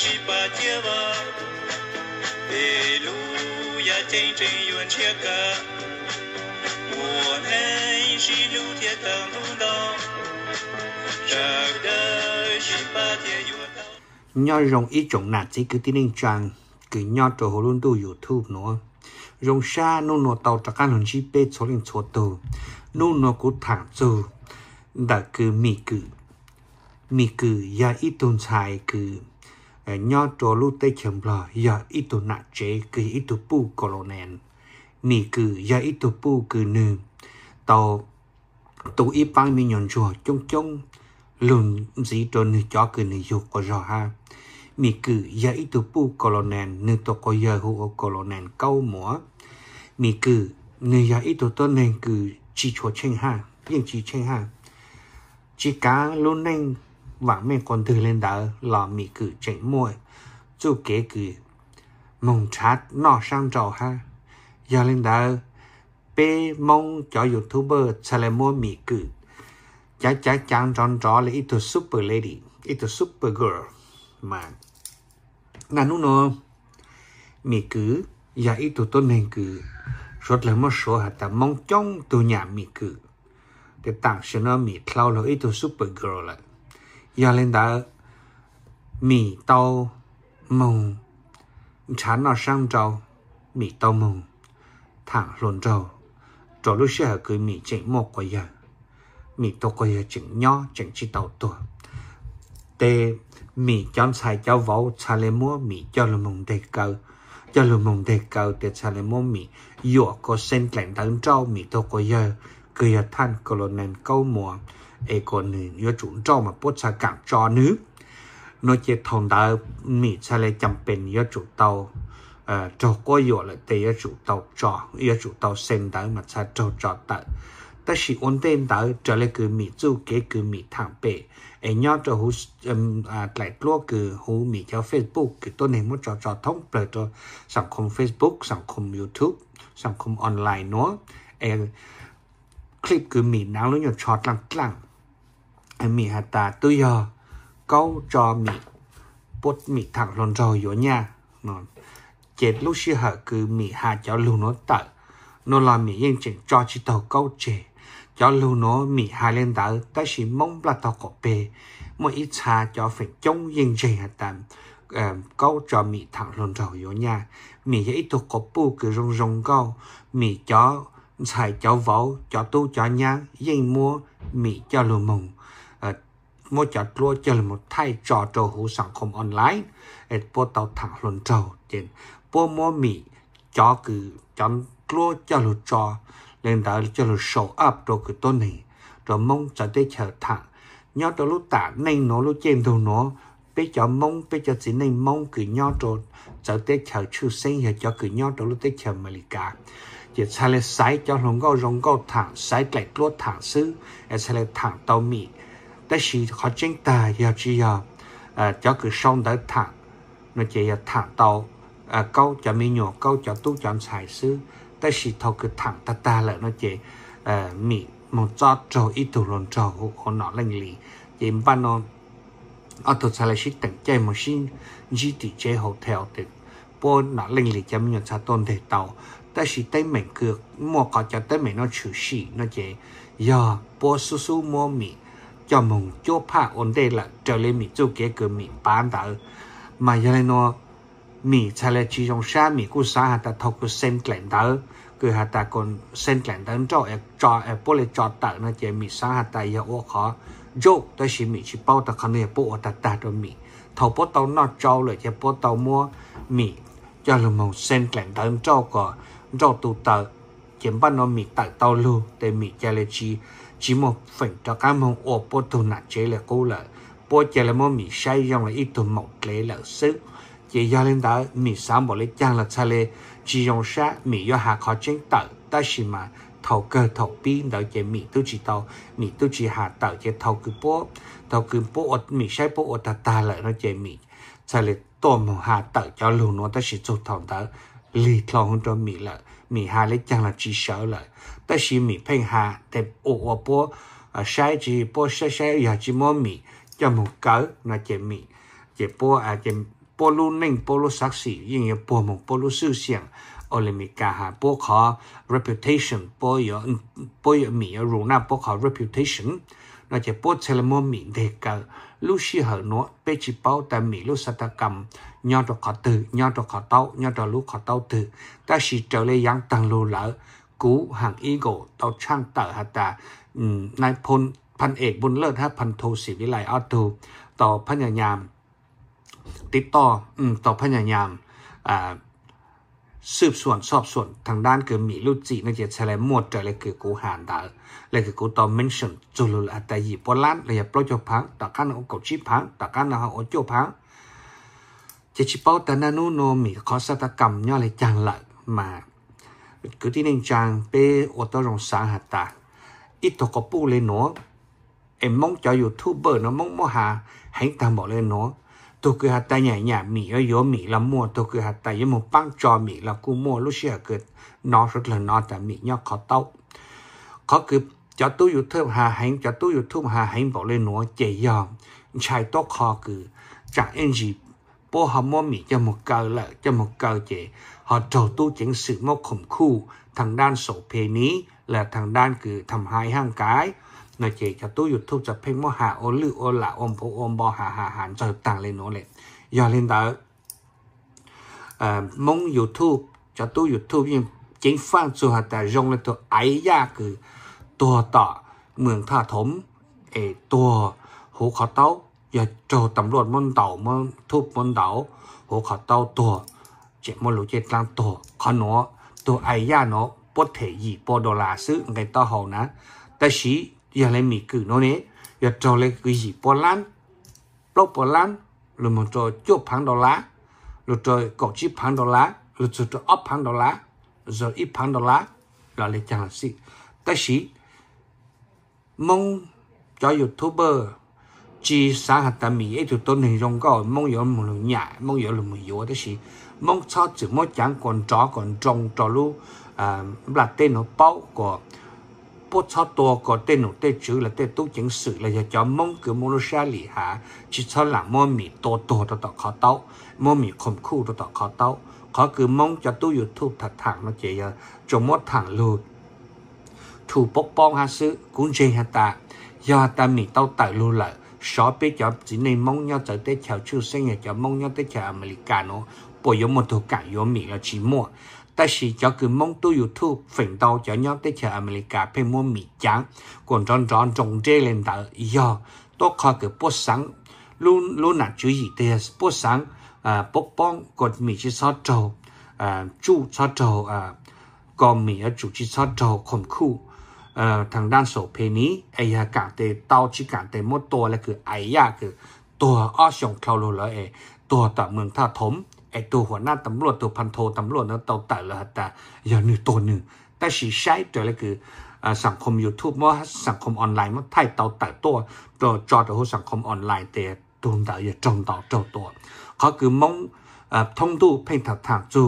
Shipatia va Nho rong ý trọng nạt chỉ cứ tin nên chàng cứ nho trò hồ luôn tu YouTube nữa rong xa nô nô tàu trạc ăn hồn chi bê số lên số tù nô nô cú thẳng dù đã cứ mì cử mì cử dạ ya ít tồn tại cứ Ờ, nhon trò lu tê chấm lò giờ ít tụ nạ chế cứ ít tụ pu cổ lô nèn nì cứ giờ ít tụ pu cứ nư tàu tụ ít băng mi nhọn chùa chung chung lùn gì trò nư chó cứ nư dục có rõ ha mi cứ giờ ít tụ pu cổ lô nèn nư tụ có giờ hụ cổ lô nèn câu múa mì cứ nư giờ ít tụ tụ nèn cứ chỉ chùa chênh ha yên chỉ chênh ha chỉ cá luôn nèn và mình còn thử lên đó là mì cử chỉnh môi, chú kế cử mong chát nó sang trò ha giờ lên đó bê mong cho youtuber sẽ lại mua mì cử chá chá chán tròn trò là ít super lady ít super girl mà là nó nó mì cử giờ ít tôi nên cử rất là một số hạt mong trong từ nhà mì cử để tặng cho nó mì cloud là ít super girl lại giờ lên đó mì tàu mùng chán nó sang trâu mì tàu mùng thẳng lộn trâu trâu lúc xưa cứ mì chỉnh một quả giờ mì tàu quả giờ chỉnh nhỏ chỉnh chỉ tàu tua tê mì chọn xài cho vỗ xài lên mua mì cho là mùng để cầu cho là mùng để cầu để xài lên mua mì dụa có sen cảnh đám trâu mì tàu quả giờ cứ giờ than có lộn nền câu mùa ai còn nữ nhớ cho mà bố cha cảm cho nữ nó chỉ thằng đó mỹ cha lại chăm bên nhớ tàu cho có yếu là để tàu cho nhớ tàu xem đó mà cha cho cho tàu ta chỉ ổn định đó trở lại cứ mỹ chủ kế bể ai nhớ cho hú à lại lo cứ hú mỹ facebook cứ tôi này muốn cho cho thông bởi cho sản phẩm facebook sản phẩm youtube sản phẩm online nữa clip cứ mỹ nào lúc nhỏ chót mi hạt ta tôi giờ câu cho mi bốt mi thẳng lon rồi vô nha nó chết lúc xưa hở cứ mi hà cho lưu nó tợ nó là mi yên chỉnh cho chỉ tàu câu chế cho lưu nó mi hà lên tờ ta chỉ mong là tàu cổ bề một ít xa cho phải chống yên chế hạt tạm câu cho mi thẳng lon rồi vô nha mi ít thuộc cổ bu cứ rong rong câu mi cho xài cho vỗ cho tu cho nhá yên mua mi cho lưu mông một chặt lúa chờ là một thay trò trò hữu sản phẩm online et bố tàu thẳng luận trầu trên bố mô mì chó cứ chọn lúa chờ là trò lên đó chờ là show up rồi cứ tôn này rồi mong trở tới chờ thẳng nhớ đồ lúc tả nên nó lúc trên đồ nó bây giờ mong bây giờ chỉ nên mong cứ nhớ rồi trở tới chờ chư sinh hay cho cứ nhớ đồ lúc tới chờ mà lì cả chỉ sai là sai cho lòng gò rong gò thẳng sai lại lúa thẳng sư sai là thẳng tàu mì 但是好简单，要只要呃，叫佢上得塔，那就要塔到呃高叫美女，高叫都叫财师，但是头佢塔得大了，那就呃米 một à, cho trâu ít tù lồn trâu họ nó lành lì thì ban nó ở tổ xã là sĩ tận chơi một sĩ di tỷ chơi hậu theo thì bố nó lành lì cho mình nhận xã tôn thể tàu ta sĩ tây mình cược mua có cho tây mình nó chữ sĩ nó chế giờ bố su su mua mì cho mong cho pa ổn đề là trở lên mi cho cái cái mi bán đã mà giờ này nó mi chả là chỉ trong sáng mi cũng sáng hạt ta thâu cái sen lạnh đã cứ hạt ta còn sen lạnh đã cho em cho em bỏ lại cho ta nó chỉ mi sáng hạt ta giờ ô khó dỗ tới chỉ mi chỉ bao ta khăn này bỏ ta ta cho mi thâu bỏ tàu nó cho lại chỉ bỏ tàu mua mi cho là mong sen lạnh đã cho có cho tụ tờ chỉ bắt nó mi tại tao luôn để mi chả là chỉ chỉ một phần cho các mông ô bố thu nạ chế là cô lợi bố chế là mô mì say dòng là ít thu một lệ lợi sức chế do lên tới mì sáng bỏ lấy chăng là xa lê chỉ dòng xa mì do hạ khó chênh tờ ta xì mà thầu cơ thầu bi đó chế mì tu chỉ tàu mì tu chỉ hạ tờ chế thầu cứ bố thầu cứ bố ột mì say bố ột ta ta lợi nó chế mì xa lê tôm hạ tờ cho lù nó ta xì chút thầu tờ ลีทองตัวมีละมีหาเล็กจังละจีเสาละแต่ชีมีเพ่งหาแต่โอ้ว่าปอใช้จีปอใช้ใช้อยากจีมอมีจะมุกเก๋นะเจมีเจปออาจจะปอลูนิ่งปอลูสักสียิ่งเยปอมุกปอลูซื่อเสียงโอลิมิกาหาปอขอ reputation ปอยอะปอยอะมีอรู้นะปอขอ reputation เราจะปวดเชลมมีเด็กกัลูชีเหอนัวเปจิเป้าแต่มีลูกสตกรรมยอดขอตือยอดขอเต้ายอดลูกขอเต้าตือแต่สิเจอเลยยังตังลูเหลกูห่างอีโก้เต้าช่างเตอหัตตานายพลพันเอกบุญเลิศฮะพันโทศิวิไลอัตตูต่อพญายามติดต่อต่อพญายามอ่าสืบสวนสอบสวนทางด้านเกิดมีลูจิในเจตเลมดใจเลยเกิดกูหานดาเลยเกิดกูตอมเมนชั่นจุลอัตยิปอลันเลยปลอยจพังตักการเอาเกาชิพังตักการเอาโอโจพังเจชิเป้าแต่นานูโนมีคอสตกรรมย่อเลยจังละมาคือที่หนึ่งจางเปโอตรงสาหัตตาอิตกปูเลยเนาะเอ็มมองจะอยู่ทูเบอร์เนาะมองมหาให้ตามบอกเลยเนาะ tôi cứ hạt tay nhảy nhả mì ở yếu mì là mua tôi cứ hạt tay với một băng cho mì là cứ mua lúc xưa cứ nó rất là nó tại mì nhau khó tàu khó cứ cho tôi yêu thương hà hành cho tôi yêu thương hà hành bảo lên nó chạy dòng chạy tốt khó cứ chẳng anh gì bố họ mua mì cho một cờ lợi cho một cờ chế họ đầu tư chính sự một khủng khu thằng đan sổ phê ní là thằng đan cứ thầm hai hang cái นเจจะตู้หยุดทุกจะเพ่งมหาโอลือโอละอมโพอมบอหาหาหันจะต่างเลยโนเลยอย่าเล่นดาวเอ่อมง YouTube จะตู้ YouTube ยิ่งจริงฟังสุหัแต่ยงเลยตัวไอ้ยากคือตัวต่อเมืองท่าถมเอตัวหูขอเต้าอย่าโจตำรวจมันเต่ามันทุบมันเต่าหูขอเต้าตัวเจ็บมันหลุดเจ็บกลางตัวขอหนอตัวไอ้ยาเนาะปดเถียปดดอลลาร์ซื้อไงต่อหอนะแต่ชี giờ lên mì cử nó nè giờ cho lên cái gì bỏ lan lô bỏ lan rồi một trò chốt phẳng đô lá rồi cho cổ chi phẳng đô lá rồi cho trò ấp phẳng đô lá rồi ít phẳng đô lá là lên chẳng là gì ta sĩ mong cho youtuber chỉ sáng hạt tam mỹ ấy tụi tôi hình dung có mong giờ một lần nhả mong giờ là một giờ đó sĩ mong sao chỉ mong chẳng còn trò còn trồng trò lu à là tên nó bao của bố cho tòa có tên nụ tên chữ là tên tu chính sự là giờ cho mong cứ mô xa lì hạ chỉ cho là mô mì tố tố đó tỏ khó tấu mô mì khổng khu đó tỏ khó tấu khó cứ mong cho tu youtube thật thẳng nó chỉ là ờ, cho mốt thẳng luôn thủ bốc bong hạ sư cũng dây hạ ta do ta mì tao tại lưu lợi xó bế cho chỉ nên mong nhau tới tế chào chư sinh cho mong nhau tế chào Americano bởi yếu một thủ cả yếu mì là chỉ mua แต่สิจะคือมงตู้ยูทูบฝั่งโตจะย้อนได้เชออเมริกาเพ่มัวมีจังกวนจอนจอนจงเจเลนต์ยอตัวคอคือปวดสังลุลุนัดจุยเตียสปวดสังปกป้องกฎมีชิซอโจจู่ซอโจก็มีจุชิซอโจข่มคู่ทางด้านโสเพนี้ไอยากาเตเต้าชิกาเตมดตัวและคือไอยาคือตัวอ้อชงเคลาโลเลยตัวต่อเมืองท่าถมไอตัวหัวหน้าตำรวจตัวพันโทตำรวจนะตัวแต่ละแต่อย่างหนึ่งตัวหนึ่ง แต่สีใช้ตัวลยคือสังคม YouTube มั้สังคมออนไลน์มั้ไทยตัวแต่ตัว ตัวจอตัวสังคมออนไลน์แต่ตัวแต่อย่าจงต่อเจ้าตัวเขาคือมองท่องดูเพ่งถัดทางจู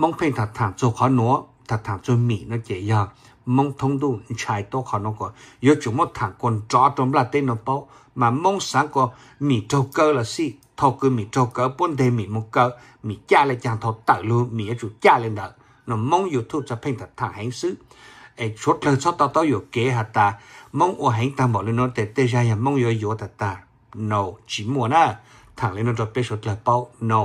มองเพ่งถัดทางจูเขาหนัวถัดทางจูมีนั่นเจียยา mong thông tu chạy to khó nó có yếu chủ một thằng còn chó trong là tên nó bao mà mong sáng có mì trâu cơ là si thâu cơ mì trâu cơ bốn đề mì một cơ mì cha lại chẳng thâu tự luôn mì chủ cha lên đợi nó mong yo thu cho phim thật thằng hành xứ ai chốt lần sau tao tao yo kế hạt ta mong ở hành ta bỏ lên nó tê tê ra mong yo yo thật ta no chỉ muốn à thằng lên nó cho bê chốt lần bao no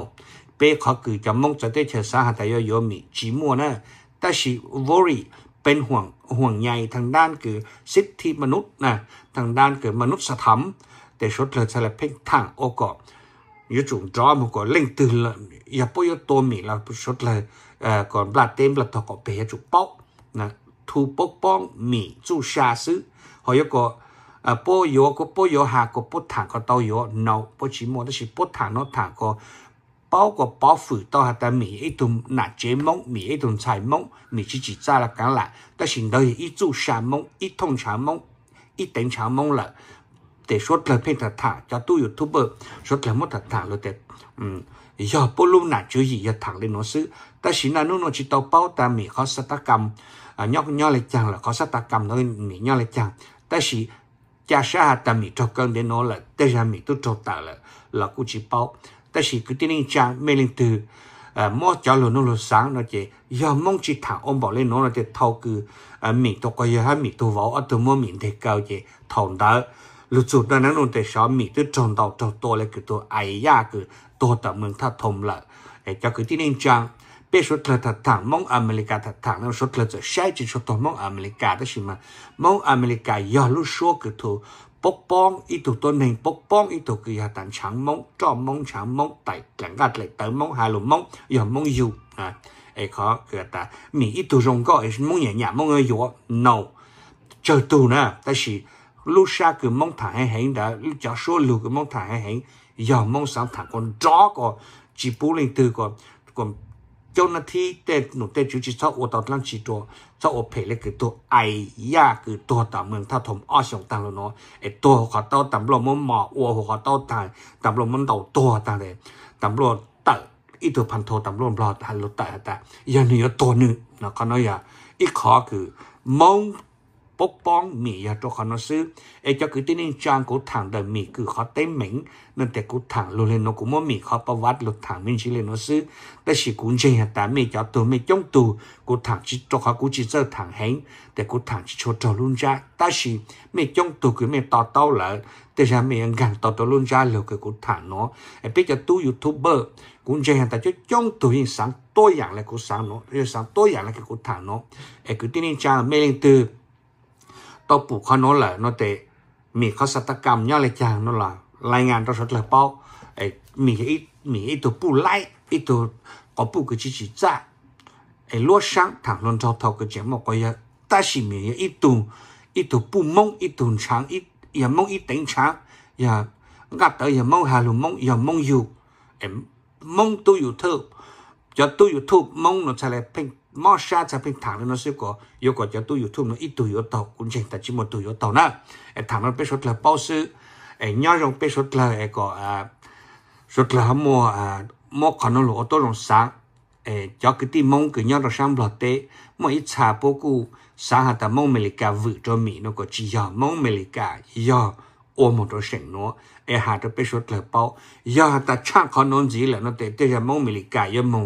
bê khó cử cho mong cho tê chờ sáng hạt ta yo yo mì chỉ muốn à ta chỉ worry เป็นห่วงห่วงใยทางด้านคือสิทธิมนุษย์นะทางด้านคือมนุษยธรรมแต่ชดเลยสลับเพ่งทางโอกอยู่จุ่มจอมก็เล่งตื่นละอย่าปอยตัวมีเราชดเลยเอ่อก่อนบลาเต็มบลาตอกเปียจุป๊อกนะทูปกป้องมีจู่ชาซื้อหอยก็เอ่อปอยก็ปอยหาก็ปดทางก็เตาโยเนาปชิโมตชิปดทางนอทางก็包括包袱到下的每一种那节目，每一种彩梦，你自己在了橄榄，但是都一做山梦，一通长梦，一等长梦了。để số thời phiên thật thả cho tu youtuber số thời mất thật thả rồi để um giờ bố lúc nào chứ gì giờ thẳng lên nó xứ ta chỉ là nó nó chỉ tàu bao ta mì khó sát ta à nhóc nhóc lại chẳng là khó sát ta cầm thôi mì nhóc lại chẳng ta chỉ cha sa ta mì cho cân đến nó là ta ra mì tu trâu tạ là là cũng bao ta chỉ cứ tin cha mê linh từ à, mô cho lô nô lô sáng nó chỉ giờ mong chỉ thả ông bảo lên nó là chỉ thầu cứ à, mì tô coi giờ hay mì tô vỏ ở từ mua mì thì cao chỉ thòng đó lũ chuột đó nó luôn để xóa mì từ trồng đầu trồng to lại cứ tôi ai ya cứ tôi tạm mừng thắt thòng lại để cho cứ tin cha bây số là thật thẳng mong America thật thẳng nó số là sẽ chỉ số tôi mong America đó mà mong America giờ lúc số cứ thôi bốc bong ít tụ tôn mình bốc bong ít tụ kỳ hạ tàn trắng mông cho mông trắng mông tại cảnh gạt lại tới mông hà lù mông giờ mông dù à ấy khó cửa ta mình ít tụ rồng gọi mông nhẹ nhàng mông ơi dù no chờ tù nè ta chỉ lúc xa cứ mông thả hay hẹn đã lúc cho số lù cứ mông thả hay hẹn giờ mông sáng thả con chó còn chỉ bố lên từ còn còn เจ้าหน้าที่เตหนุ่มเตจูจิเท่าโอตอลันชีตัวเท่าโอเพลคือตัวไอยาคือตัวต่อเมืองท่าถมอ้อสงตังลเนาะไอตัวขอต้าตำรวจมันหมออัวหัวขอต้าตายตำรวจมันเต่าตัวต่างเลยตำรวจเตดอีตัวพันโทตำรวจรอดฮันรถตายแต่ยันเหนือตัวหนึ่งนะก็น้อยอีกขอคือมองปกป้องมียาตัวขอนซื้อเอจะคือที่นี่จางกูถังเดิมมีคือเขาเต็มเหม็งนั่นแต่กูถังลูเลนกูมั่มีเขาประวัติหลุดถังมินชิเลนซื้อแต่สิกูเจียแต่มีจะตัวไม่จ้องตูกูถังชิตัวเขากูจีเจอถังแหงแต่กูถังชิโชตลุนจ้าแต่สิไม่จ้องตูคือไม่ต่อเต้าเลยแต่จะไม่ยังกันต่อตัวลุนจ้าเลยคือกูถังเนาะไอพี่จะตู้ยูทูบเบอร์กูเจียแต่จะจ้องตูยิ่งสังตัวอย่างเลยกูสังเนาะเรื่องสังตัวอย่างเลยคือกูถังเนาะไอคือที่นี่จางไม่เล่นตือ tao bù khó nó là nó tệ mì khó sát tác cầm nhau lại chàng nó là lai ngàn tao sát là bao ấy mì ít mì ít tụ bù lại ít tụ có bù cái chỉ chỉ ra dạ. ấy lúa sáng thằng luôn thâu thâu cái chế mà coi giờ ta chỉ mì ít tụ ít tụ bù mông ít tụ sáng ít giờ mông ít tính sáng giờ gặp tới giờ mông hà lù mông giờ mông dù em mông tôi dù thơ cho tôi dù thơ mông nó sẽ là pink mò xa chả phải thẳng nó sẽ có yêu cầu cho tôi youtube nó ít tuổi yêu tàu cũng chẳng tại chỉ một tuổi yêu tàu nữa thẳng nó biết sốt là bao sư nhớ rằng biết sốt là có à, sốt là mua mua còn nó lỗ tôi rồng sáng cho cái tim mông cứ nhớ rằng sáng lọt tê mà ít xả bố cụ sáng hạt ta mong mê lì cả vự cho mỹ nó có chỉ giờ mông mê lì cả giờ อ我们都承诺，哎哈都别说特包，要哈他唱可能只了，那得ช要蒙米里盖要蒙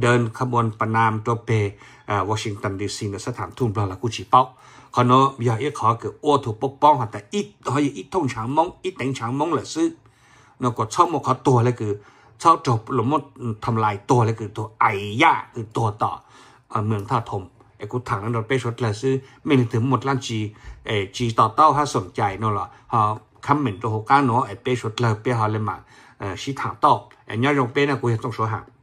เดินขบวนประนามตัวเปวอชิงตันดีซีในสถานทูนบราละกุจิเป้าขอนอยากเอขอเกิดอ้วถูกปกป้องแต่อีหอยอีท่องช้างมงอีแตงช้างมงเหลือซื้อนกชอบมขอตัวเลยคือชอบจบหลุมดทำลายตัวเลยคือตัวไอยาคือตัวต่อเมืองท่าทมไอ้กูถังนั้นเราไปชดเลยซื้อไม่ถึงหมดล้านจีเอจีต่อเต้าถ้าสนใจนั่นหรอะ mình cho hồ cá nó ở bên số là bên họ lên mà sĩ thẳng tàu nhớ rồng bên là cũng hiện trong số hàng